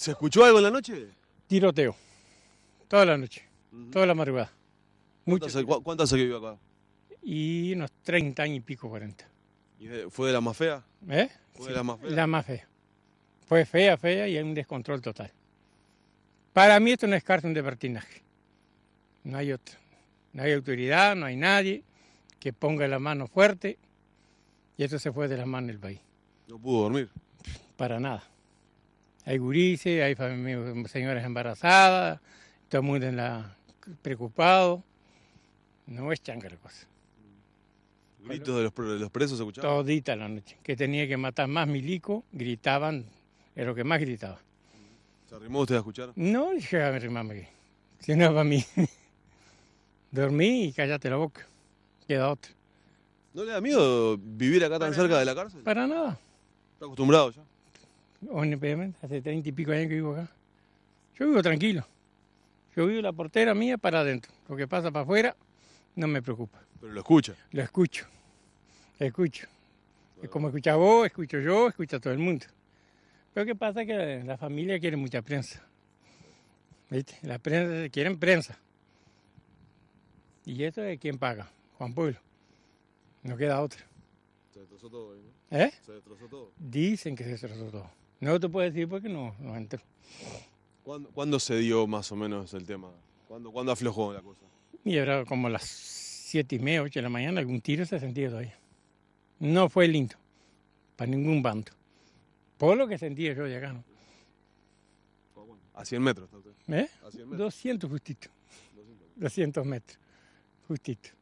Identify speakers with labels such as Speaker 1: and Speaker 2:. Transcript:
Speaker 1: ¿Se escuchó algo en la noche? Tiroteo. Toda la noche. Toda la madrugada. ¿Cuánto hace, que acá? Y unos 30 años y pico, 40. ¿Fue de la más fea? ¿Eh? ¿Fue de la más fea? La más Fue fea, fea y hay un descontrol total. Para mí esto no es cárcel de pertinaje. No hay otro. No hay autoridad, no hay nadie que ponga la mano fuerte. Y esto se fue de las manos del país. ¿No pudo dormir? Para nada. Hay gurises, hay señoras embarazadas, todo el mundo en la, preocupado. No es changa la cosa. ¿Gritos de los, presos se escuchaban? Todita la noche. Que tenía que matar más milico, gritaban, Era lo que más gritaba. ¿Se arrimó usted a escuchar? No, dije, a mi aquí. Si no, para mí. Dormí y cállate la boca. Queda otro. ¿No le da miedo vivir acá tan cerca de la cárcel? Para nada. ¿Está acostumbrado ya? hace treinta y pico años que vivo acá. Yo vivo tranquilo. Yo vivo la portera mía para adentro. Lo que pasa para afuera no me preocupa. ¿Pero lo escucho. Lo escucho. escucho. Como escucha vos, escucho yo, escucha todo el mundo. Lo que pasa es que la familia quiere mucha prensa. ¿Viste? La prensa, quieren prensa. Y eso es quien paga, Juan Pueblo. No queda otra. Se destrozó todo, ¿Eh? Se destrozó todo. Dicen que se destrozó todo. No te puedo decir porque no, no entro. ¿Cuándo, se dio más o menos el tema? ¿Cuándo, ¿Cuándo, aflojó la cosa? Y era como las siete y media, ocho de la mañana, algún tiro se sentía todavía. No fue lindo, para ningún bando. Por lo que sentí yo de A 100 metros, ¿Eh? A 200 justito. 200 metros, justito.